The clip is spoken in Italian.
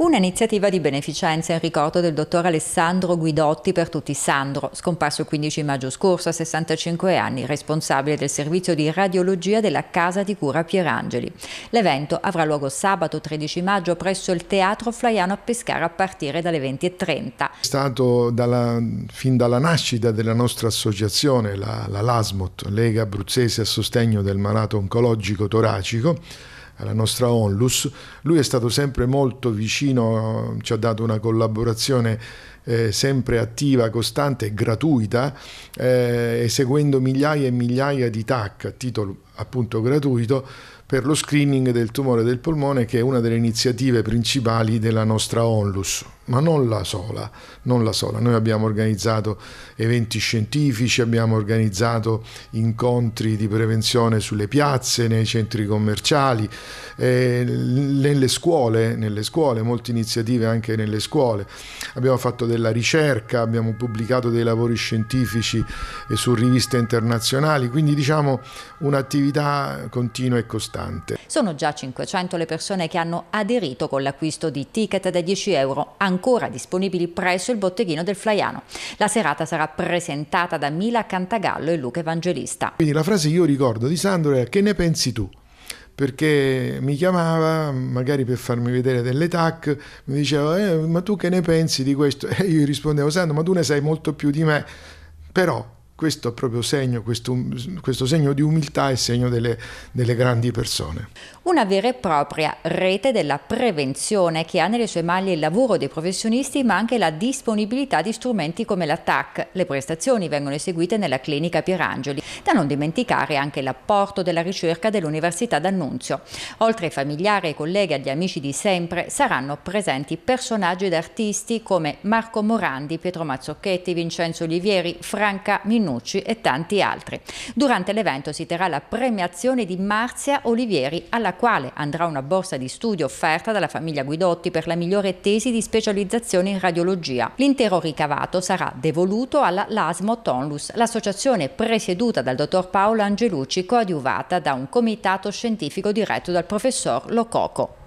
Un'iniziativa di beneficenza in ricordo del dottor Alessandro Guidotti per tutti Sandro, scomparso il 15 maggio scorso a 65 anni, responsabile del servizio di radiologia della Casa di Cura Pierangeli. L'evento avrà luogo sabato 13 maggio presso il Teatro Flaiano a Pescara a partire dalle 20.30. È stato dalla, fin dalla nascita della nostra associazione, la, la LASMOT, Lega Abruzzese a sostegno del malato oncologico toracico, alla nostra Onlus. Lui è stato sempre molto vicino, ci ha dato una collaborazione eh, sempre attiva, costante e gratuita, eh, eseguendo migliaia e migliaia di TAC a titolo, appunto gratuito per lo screening del tumore del polmone che è una delle iniziative principali della nostra onlus, ma non la sola, non la sola. Noi abbiamo organizzato eventi scientifici, abbiamo organizzato incontri di prevenzione sulle piazze, nei centri commerciali, eh, nelle, scuole, nelle scuole, molte iniziative anche nelle scuole. Abbiamo fatto della ricerca, abbiamo pubblicato dei lavori scientifici su riviste internazionali, quindi diciamo un'attività attività continua e costante. Sono già 500 le persone che hanno aderito con l'acquisto di ticket da 10 euro ancora disponibili presso il botteghino del Flaiano. La serata sarà presentata da Mila Cantagallo e Luca Evangelista. Quindi la frase che io ricordo di Sandro è che ne pensi tu? perché mi chiamava magari per farmi vedere delle TAC, mi diceva eh, ma tu che ne pensi di questo? E io gli rispondevo Sandro ma tu ne sai molto più di me, però questo è proprio segno, questo, questo, segno di umiltà è segno delle, delle grandi persone. Una vera e propria rete della prevenzione che ha nelle sue maglie il lavoro dei professionisti ma anche la disponibilità di strumenti come la TAC. Le prestazioni vengono eseguite nella clinica Pierangeli, da non dimenticare anche l'apporto della ricerca dell'Università d'Annunzio. Oltre ai familiari, ai colleghi, e agli amici di sempre, saranno presenti personaggi ed artisti come Marco Morandi, Pietro Mazzocchetti, Vincenzo Olivieri, Franca Minuto Annucci e tanti altri. Durante l'evento si terrà la premiazione di Marzia Olivieri, alla quale andrà una borsa di studio offerta dalla famiglia Guidotti per la migliore tesi di specializzazione in radiologia. L'intero ricavato sarà devoluto alla Lasmo Tonlus, l'associazione presieduta dal dottor Paolo Angelucci, coadiuvata da un comitato scientifico diretto dal professor Lococo.